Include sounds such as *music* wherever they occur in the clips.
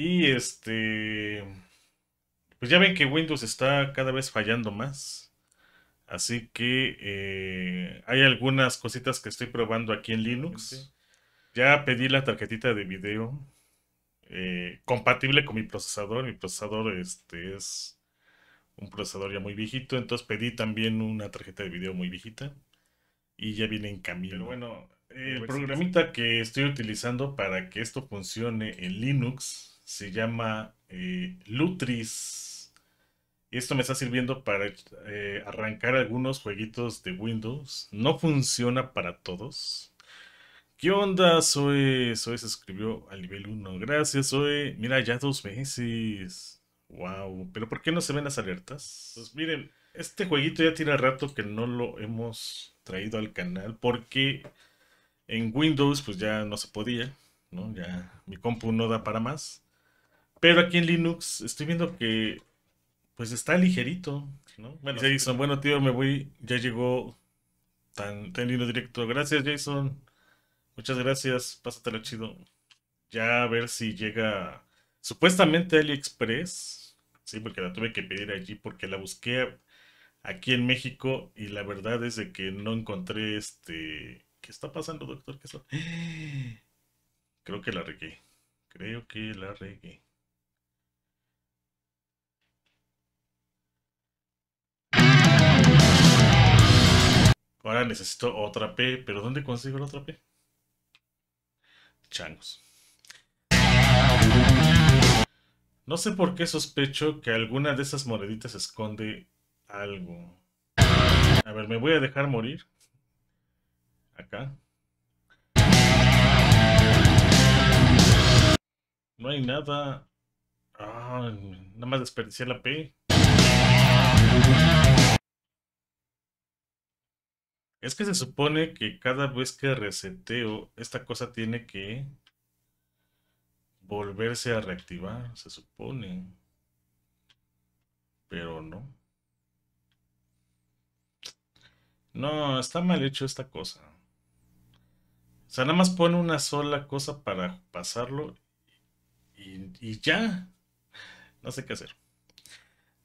Y este... Pues ya ven que Windows está cada vez fallando más. Así que eh, hay algunas cositas que estoy probando aquí en Linux. Ya pedí la tarjetita de video eh, compatible con mi procesador. Mi procesador este, es un procesador ya muy viejito. Entonces pedí también una tarjeta de video muy viejita. Y ya viene en camino. Pero bueno, el programita que estoy utilizando para que esto funcione en Linux se llama eh, Lutris y Esto me está sirviendo para eh, arrancar algunos jueguitos de Windows. No funciona para todos. ¿Qué onda? Soy, soy se escribió al nivel 1. Gracias, soy. Mira, ya dos meses. Wow. ¿Pero por qué no se ven las alertas? Pues miren, este jueguito ya tiene rato que no lo hemos traído al canal porque en Windows pues ya no se podía, ¿no? Ya mi compu no da para más. Pero aquí en Linux estoy viendo que pues está ligerito, ¿no? Bueno, Jason, bueno tío, me voy, ya llegó tan, lindo directo. Gracias Jason, muchas gracias, pásatelo chido. Ya a ver si llega supuestamente AliExpress, sí, porque la tuve que pedir allí porque la busqué aquí en México y la verdad es de que no encontré este... ¿Qué está pasando, doctor? *gasps* Creo que la regué. Creo que la regué. Ahora necesito otra P, pero ¿dónde consigo la otra P? Changos. No sé por qué sospecho que alguna de esas moneditas esconde algo. A ver, me voy a dejar morir. Acá. No hay nada. Ah, nada más desperdiciar la P. Es que se supone que cada vez que reseteo, esta cosa tiene que volverse a reactivar, se supone. Pero no. No, está mal hecho esta cosa. O sea, nada más pone una sola cosa para pasarlo y, y ya. No sé qué hacer.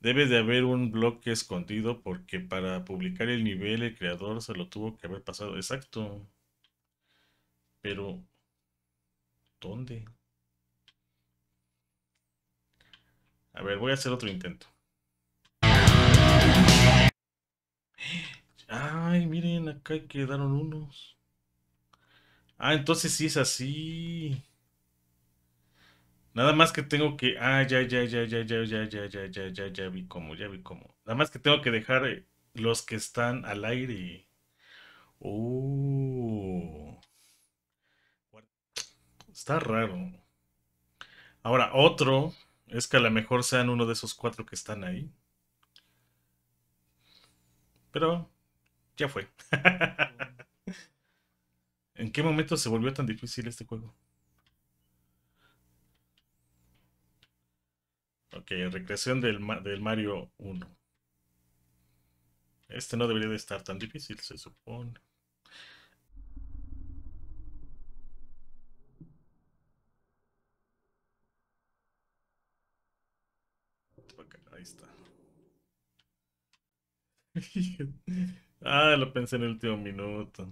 Debe de haber un bloque escondido porque para publicar el nivel el creador se lo tuvo que haber pasado. Exacto. Pero, ¿dónde? A ver, voy a hacer otro intento. Ay, miren, acá quedaron unos. Ah, entonces sí es así. Nada más que tengo que. Ah, ya, ya, ya, ya, ya, ya, ya, ya, ya, ya, ya vi cómo, ya vi cómo. Nada más que tengo que dejar los que están al aire. Está raro. Ahora, otro es que a lo mejor sean uno de esos cuatro que están ahí. Pero ya fue. ¿En qué momento se volvió tan difícil este juego? Ok, recreación del, del Mario 1. Este no debería de estar tan difícil, se supone. Ahí está. *laughs* ah, lo pensé en el último minuto.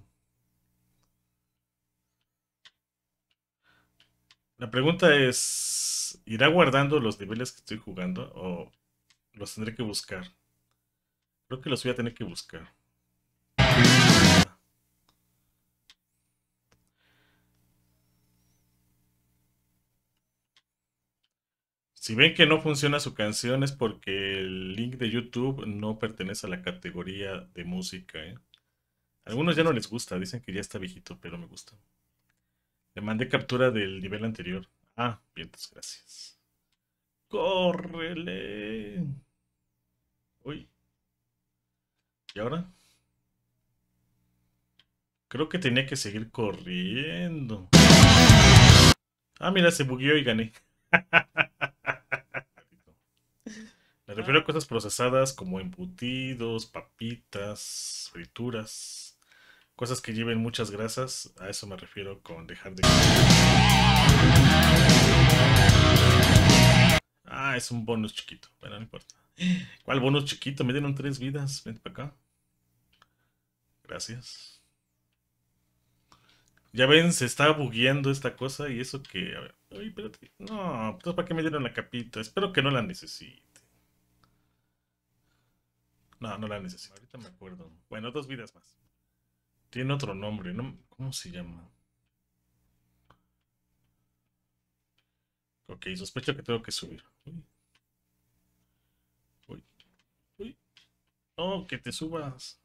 La pregunta es, ¿irá guardando los niveles que estoy jugando o los tendré que buscar? Creo que los voy a tener que buscar. Si ven que no funciona su canción es porque el link de YouTube no pertenece a la categoría de música. ¿eh? Algunos ya no les gusta, dicen que ya está viejito, pero me gusta. Le mandé captura del nivel anterior. Ah, bien, pues, gracias. ¡Córrele! Uy. ¿Y ahora? Creo que tenía que seguir corriendo. Ah, mira, se bugueó y gané. *laughs* Me refiero a ah. cosas procesadas como embutidos, papitas, frituras cosas que lleven muchas grasas, a eso me refiero con dejar de... Ah, es un bonus chiquito, Bueno, no importa. ¿Cuál bonus chiquito? Me dieron tres vidas, vente para acá. Gracias. Ya ven, se está bugueando esta cosa y eso que... A espérate. No, ¿para qué me dieron la capita? Espero que no la necesite. No, no la necesito. Ahorita me acuerdo. Bueno, dos vidas más. Tiene otro nombre, ¿no? ¿Cómo se llama? Ok, sospecho que tengo que subir. Uy. Uy. Uy. No, que te subas.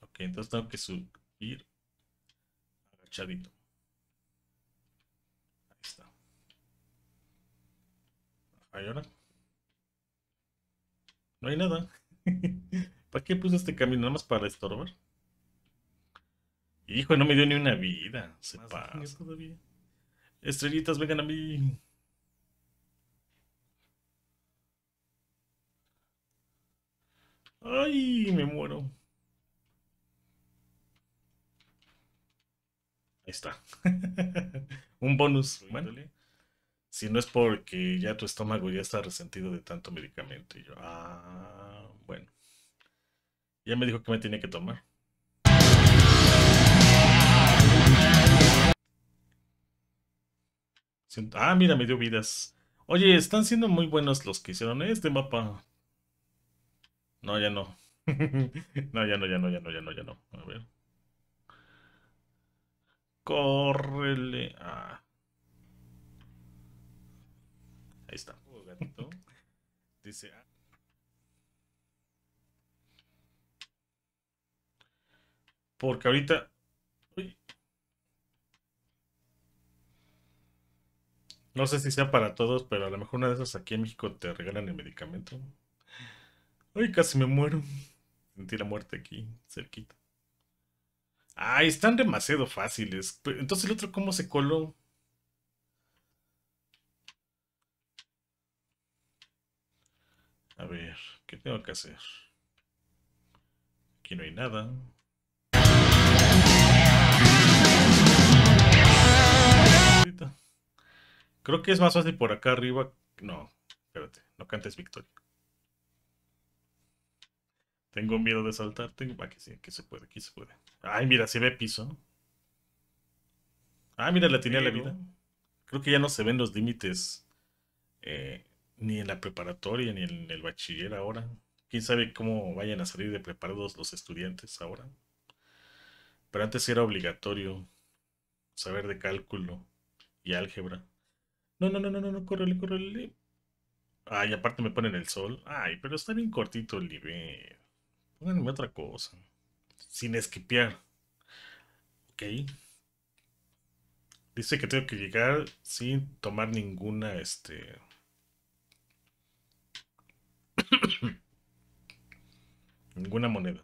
Ok, entonces tengo que subir agachadito. Ahí está. Ahí ahora. No hay nada. *laughs* ¿Para qué puse este camino? ¿Nada más para estorbar? Hijo, no me dio ni una vida. Se pasa. Estrellitas, vengan a mí. Ay, me muero. Ahí está. *laughs* Un bonus. Bueno, si no es porque ya tu estómago ya está resentido de tanto medicamento. Y yo, ah, bueno. Ya me dijo que me tenía que tomar. Ah, mira, me dio vidas. Oye, están siendo muy buenos los que hicieron este mapa. No, ya no. *laughs* no, ya no, ya no, ya no, ya no, ya no. A ver. Córrele. Ah. Ahí está. *laughs* Dice, Porque ahorita. No sé si sea para todos, pero a lo mejor una de esas aquí en México te regalan el medicamento. Uy, casi me muero. Sentí la muerte aquí, cerquita. Ay, están demasiado fáciles. Entonces el otro, ¿cómo se coló? A ver, ¿qué tengo que hacer? Aquí no hay nada. Creo que es más fácil por acá arriba. No, espérate, no cantes victoria. Tengo miedo de saltar. Aquí sí, se puede, aquí se puede. Ay, mira, se ve piso. Ah, mira, la tenía la vida. Creo que ya no se ven los límites. Eh, ni en la preparatoria, ni en el bachiller ahora. Quién sabe cómo vayan a salir de preparados los estudiantes ahora. Pero antes era obligatorio saber de cálculo y álgebra. No, no, no, no, no, no, córrele, córrele. Ay, aparte me ponen el sol. Ay, pero está bien cortito el nivel. Pónganme otra cosa. Sin esquipear. Ok. Dice que tengo que llegar sin tomar ninguna, este... *coughs* ninguna moneda.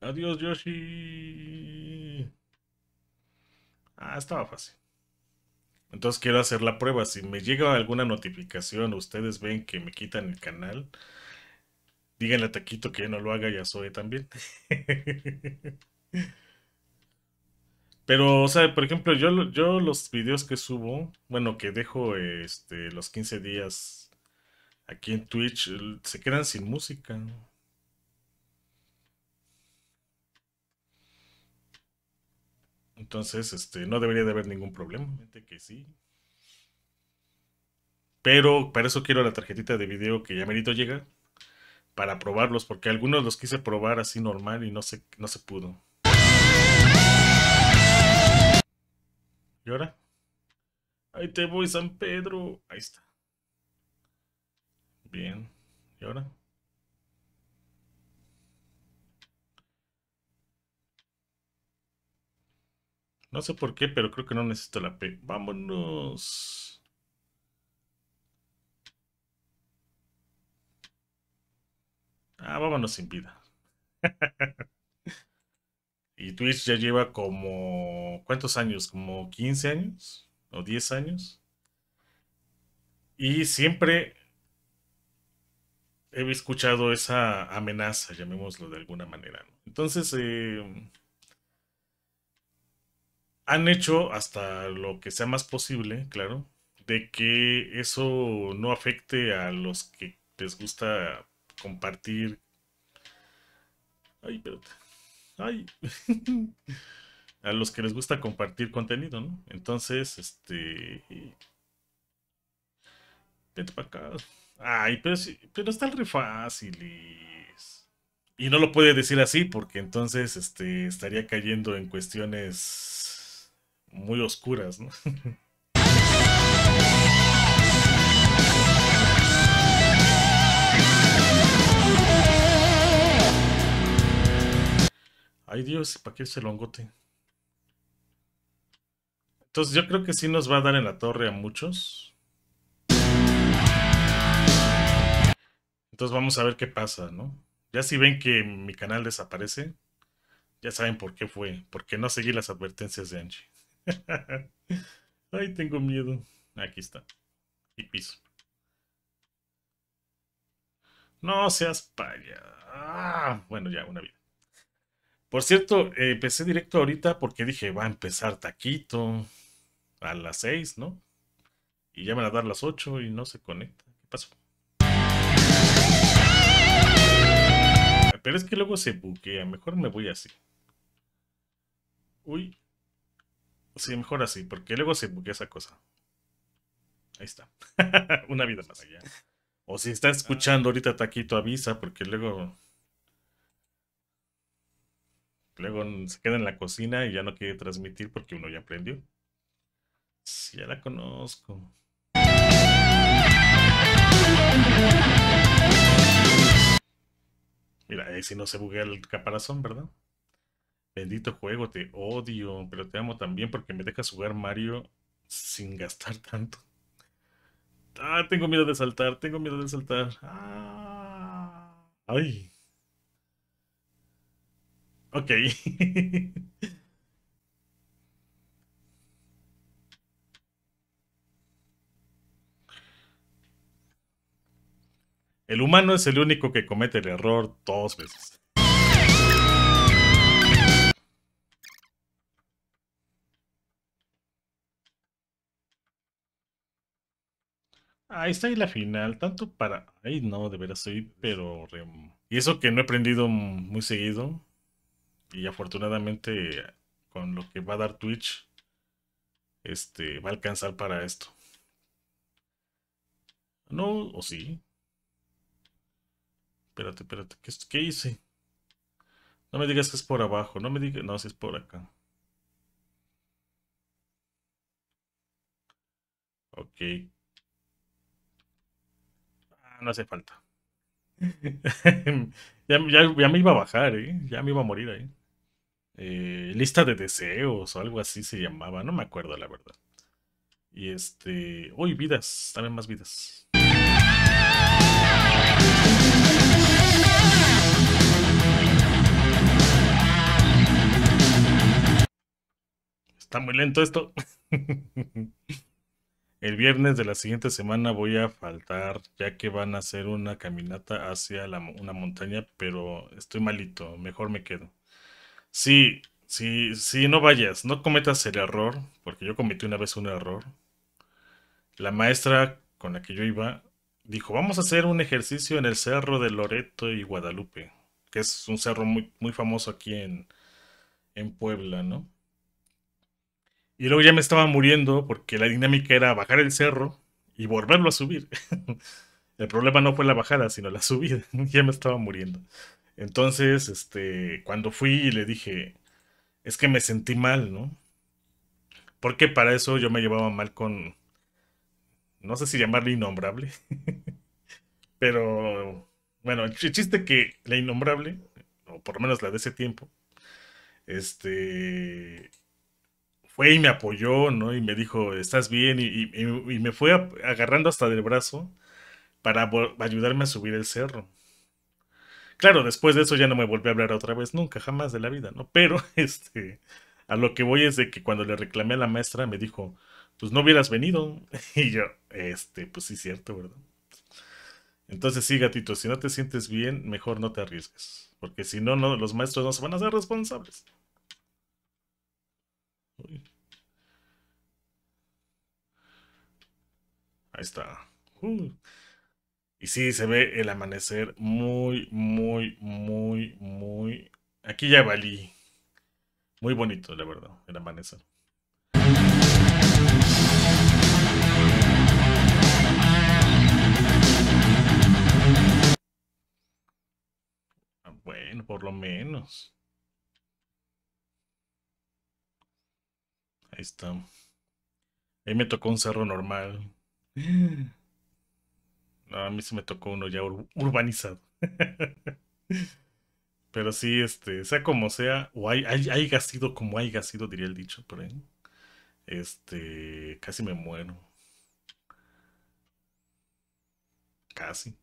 Adiós, Yoshi. Ah, estaba fácil. Entonces quiero hacer la prueba. Si me llega alguna notificación, ustedes ven que me quitan el canal, díganle a Taquito que no lo haga ya soy también. *laughs* Pero, o sea, por ejemplo, yo, yo los videos que subo, bueno, que dejo este, los 15 días aquí en Twitch, se quedan sin música. Entonces, este, no debería de haber ningún problema, que sí. Pero para eso quiero la tarjetita de video que ya merito llega, para probarlos, porque algunos los quise probar así normal y no se, no se pudo. ¿Y ahora? Ahí te voy, San Pedro. Ahí está. Bien. ¿Y ahora? No sé por qué, pero creo que no necesito la P. Vámonos. Ah, vámonos sin vida. *laughs* y Twitch ya lleva como... ¿Cuántos años? ¿Como 15 años? ¿O 10 años? Y siempre he escuchado esa amenaza, llamémoslo de alguna manera. Entonces... Eh, han hecho hasta lo que sea más posible, claro, de que eso no afecte a los que les gusta compartir. Ay, pero... Ay. *laughs* a los que les gusta compartir contenido, ¿no? Entonces, este. Vete para acá. Ay, pero, sí, pero está re fácil. Y no lo puede decir así, porque entonces este, estaría cayendo en cuestiones muy oscuras, ¿no? Ay Dios, ¿para qué es el hongote? Entonces yo creo que sí nos va a dar en la torre a muchos. Entonces vamos a ver qué pasa, ¿no? Ya si ven que mi canal desaparece, ya saben por qué fue, porque no seguí las advertencias de Angie. *laughs* Ay, tengo miedo. Aquí está. Y piso. No seas paya. Ah, bueno, ya, una vida. Por cierto, empecé directo ahorita porque dije, va a empezar taquito a las 6, ¿no? Y ya van a dar las 8 y no se conecta. ¿Qué pasó? Pero es que luego se buquea. Mejor me voy así. Uy. Sí, mejor así, porque luego se buguea esa cosa. Ahí está. *laughs* Una vida más allá. O si está ah. escuchando ahorita Taquito, avisa, porque luego. Luego se queda en la cocina y ya no quiere transmitir porque uno ya aprendió. Sí, ya la conozco. Mira, ahí si no se buguea el caparazón, ¿verdad? Bendito juego, te odio, pero te amo también porque me deja jugar Mario sin gastar tanto. Ah, tengo miedo de saltar, tengo miedo de saltar. Ah. ay. Ok. *laughs* El humano es el único que comete el error dos veces. Ahí está ahí la final, tanto para... Ay, no, de veras soy, pero... Y eso que no he aprendido muy seguido. Y afortunadamente con lo que va a dar Twitch, este, va a alcanzar para esto. No, o sí. Espérate, espérate, ¿qué, qué hice? No me digas que es por abajo, no me digas, no, si es por acá. Ok, no hace falta. *laughs* *laughs* ya, me iba a bajar, ¿eh? Ya me iba a morir ahí. Eh, lista de deseos o algo así se llamaba, no me acuerdo la verdad. Y este. Uy, vidas, también más vidas. Está muy lento esto. *laughs* El viernes de la siguiente semana voy a faltar, ya que van a hacer una caminata hacia una montaña, pero estoy malito, mejor me quedo. Sí, sí, sí, no vayas, no cometas el error, porque yo cometí una vez un error. La maestra con la que yo iba dijo, vamos a hacer un ejercicio en el cerro de Loreto y Guadalupe, que es un cerro muy, muy famoso aquí en, en Puebla, ¿no? Y luego ya me estaba muriendo porque la dinámica era bajar el cerro y volverlo a subir. *laughs* el problema no fue la bajada, sino la subida. *laughs* ya me estaba muriendo. Entonces, este, cuando fui y le dije, es que me sentí mal, ¿no? Porque para eso yo me llevaba mal con, no sé si llamarle innombrable, *laughs* pero bueno, el chiste que la innombrable, o por lo menos la de ese tiempo, este, fue y me apoyó, ¿no? Y me dijo, estás bien, y, me fue agarrando hasta del brazo para ayudarme a subir el cerro. Claro, después de eso ya no me volví a hablar otra vez, nunca, jamás de la vida, ¿no? Pero, *laughs* este, a lo que voy es de que cuando le reclamé a la maestra me dijo, pues no hubieras venido. *laughs* Y yo, este, pues sí, cierto, ¿verdad? Entonces sí, gatito, si no te sientes bien, mejor no te arriesgues. Porque si no, no los maestros no se van a ser responsables. Ahí está. Uh. Y sí, se ve el amanecer muy, muy, muy, muy... Aquí ya valí. Muy bonito, la verdad, el amanecer. Ah, bueno, por lo menos. Ahí está. Ahí me tocó un cerro normal. No, a mí se me tocó uno ya urbanizado. *laughs* Pero sí, este, sea como sea, o hay, hay, como hay gasido, diría el dicho por Este, casi me muero. Casi.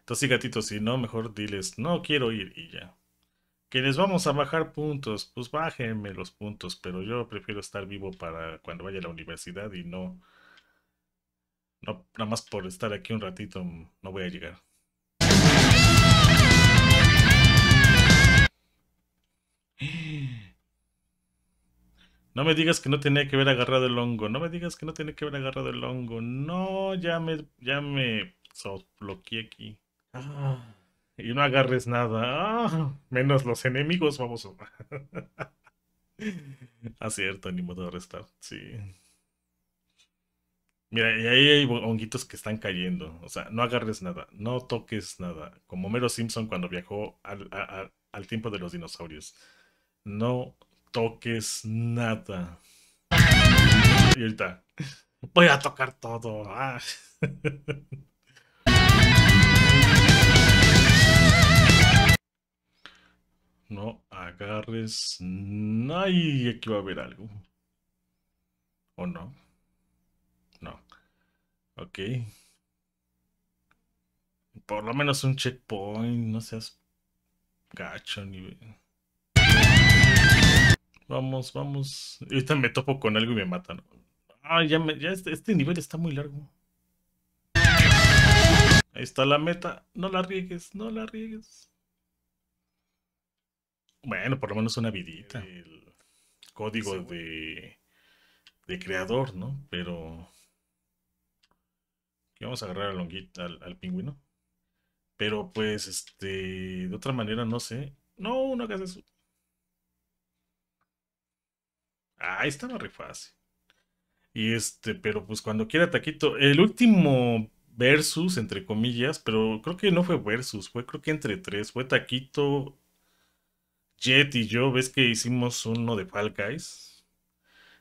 Entonces, sí, gatitos, si no, mejor diles, no quiero ir y ya. Que les vamos a bajar puntos, pues bájenme los puntos, pero yo prefiero estar vivo para cuando vaya a la universidad y no no, nada más por estar aquí un ratito no voy a llegar. No me digas que no tenía que haber agarrado el hongo. No me digas que no tenía que haber agarrado el hongo. No, ya me, ya me bloqueé aquí. y no agarres nada. Ah, menos los enemigos, vamos. *laughs* Acierto, ah, ni modo de restar. Sí. Mira, y ahí hay honguitos que están cayendo. O sea, no agarres nada, no toques nada. Como Mero Simpson cuando viajó al, tiempo de los dinosaurios. No toques nada. Y ahorita, voy a tocar todo. Ah. *laughs* No agarres. Ay, aquí va a haber algo. ¿O no? Ok. Por lo menos un checkpoint, no seas gacho ni... Vamos, vamos. Ahorita me topo con algo y me matan. Ah, ya, me, este, este, nivel está muy largo. Ahí está la meta. No la riegues, no la riegues. Bueno, por lo menos una vidita. El código de, de creador, ¿no? Pero... Y vamos a agarrar al, al, pingüino. Pero pues, este, de otra manera, no sé. No, no hagas eso. Ah, estaba re fácil. Y este, pero pues cuando quiera Taquito, el último versus, entre comillas, pero creo que no fue versus, fue creo que entre tres, fue Taquito, Jet y yo, ves que hicimos uno de Falcais?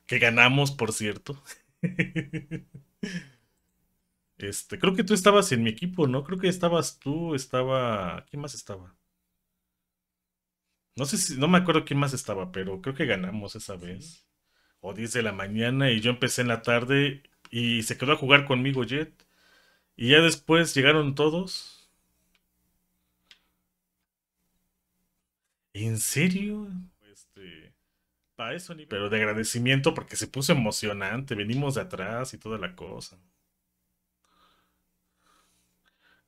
que ganamos, por cierto. *laughs* Este, creo que tú estabas en mi equipo, ¿no? Creo que estabas tú, estaba. ¿Quién más estaba? No sé si, no me acuerdo quién más estaba, pero creo que ganamos esa vez. O 10 de la mañana y yo empecé en la tarde y se quedó a jugar conmigo Jet. Y ya después llegaron todos. ¿En serio? Este, para eso ni... Pero de agradecimiento porque se puso emocionante, venimos de atrás y toda la cosa.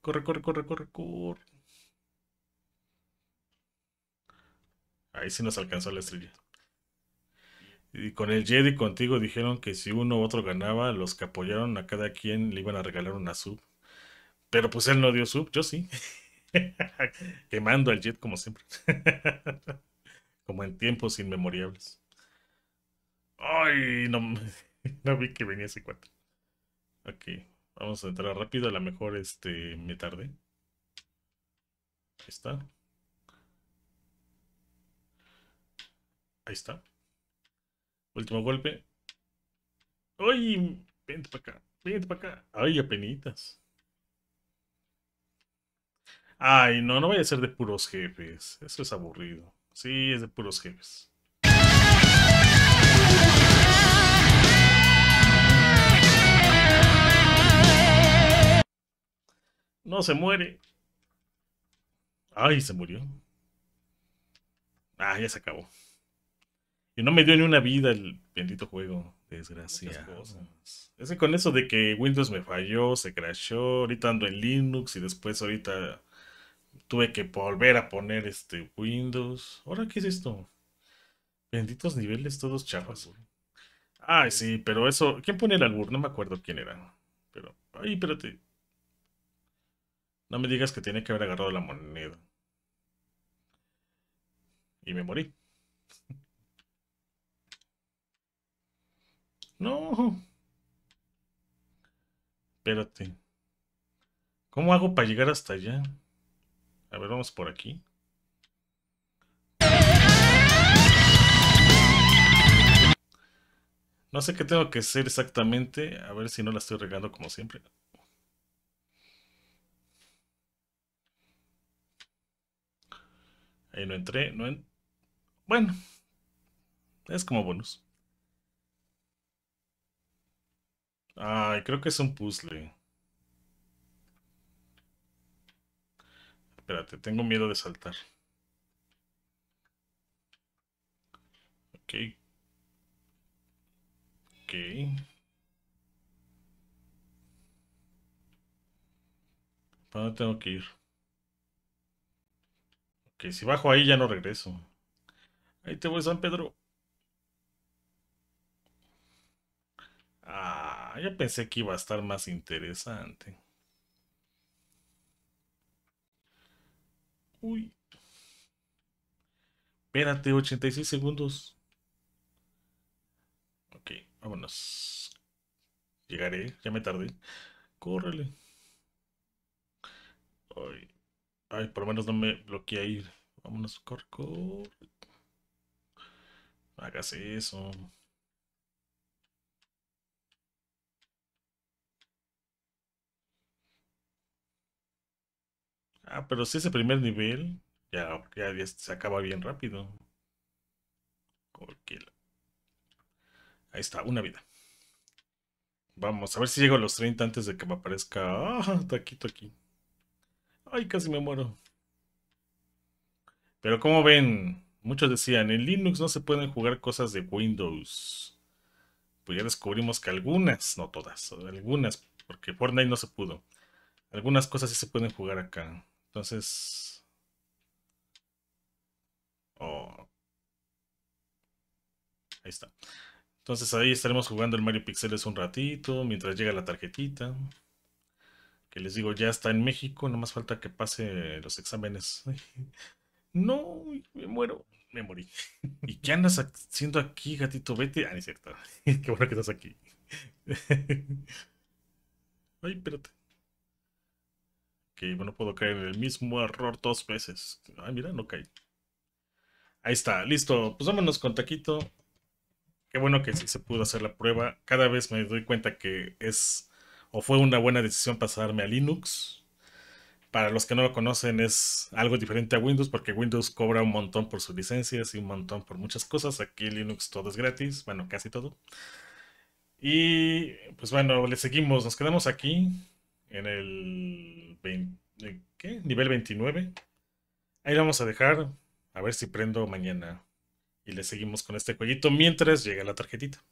Corre, corre, corre, corre, corre. Ahí sí nos alcanzó la estrella. Y con el Jedi contigo dijeron que si uno u otro ganaba, los que apoyaron a cada quien le iban a regalar una sub. Pero pues él no dio sub, yo sí. *laughs* Quemando al jet como siempre. *laughs* como en tiempos inmemorables. Ay, no, *laughs* no vi que venía ese cuatro. Ok. Vamos a entrar rápido, a lo mejor este, me tardé. Ahí está. Ahí está. Último golpe. ¡Ay! Vente para acá, vente para acá. ¡Ay, apenitas! Ay, no, no vaya a ser de puros jefes. Eso es aburrido. Sí, es de puros jefes. No se muere. Ay, se murió. Ah, ya se acabó. Y no me dio ni una vida el bendito juego. Desgracia. Es con eso de que Windows me falló, se crashó, ahorita ando en Linux y después ahorita tuve que volver a poner este Windows. ¿Ahora qué es esto? Benditos niveles todos chafas. Ay, sí, pero eso... ¿Quién pone el albur? No me acuerdo quién era. Pero... Ay, espérate. No me digas que tiene que haber agarrado la moneda. Y me morí. *laughs* No. Espérate. ¿Cómo hago para llegar hasta allá? A ver, vamos por aquí. No sé qué tengo que hacer exactamente. A ver si no la estoy regando como siempre. Ahí no entré, no Bueno, es como bonus. Ay, creo que es un puzzle. Espérate, tengo miedo de saltar. Ok. Ok. ¿Para dónde tengo que ir? Que si bajo ahí ya no regreso. Ahí te voy, San Pedro. Ah, ya pensé que iba a estar más interesante. Uy. Espérate, 86 segundos. Ok, vámonos. Llegaré, ya me tardé. Córrele. Uy. Ay, por lo menos no me bloqueé ahí. Vámonos, Corco. Hágase eso. Ah, pero si ese primer nivel ya, ya, se acaba bien rápido. ahí está, una vida. Vamos, a ver si llego a los 30 antes de que me aparezca. Ah, taquito aquí. Ay, casi me muero. Pero como ven, muchos decían, en Linux no se pueden jugar cosas de Windows. Pues ya descubrimos que algunas, no todas, algunas, porque Fortnite no se pudo. Algunas cosas sí se pueden jugar acá. Entonces... Oh. Ahí está. Entonces ahí estaremos jugando el Mario Pixeles un ratito, mientras llega la tarjetita que les digo, ya está en México, no más falta que pase los exámenes. No, me muero, me morí. *laughs* ¿Y qué andas haciendo aquí, gatito? Vete. Ah, cierto. *laughs* Qué bueno que estás aquí. *laughs* Ay, espérate. Que no puedo caer en el mismo error dos veces. ay ah, mira, no caí. Ahí está, listo. Pues vámonos con Taquito. Qué bueno que sí se pudo hacer la prueba. Cada vez me doy cuenta que es o fue una buena decisión pasarme a Linux. Para los que no lo conocen es algo diferente a Windows porque Windows cobra un montón por sus licencias y un montón por muchas cosas. Aquí Linux todo es gratis, bueno, casi todo. Y pues bueno, le seguimos, nos quedamos aquí en el eh, ¿qué? nivel 29. Ahí vamos a dejar, a ver si prendo mañana y le seguimos con este cuellito mientras llega la tarjetita.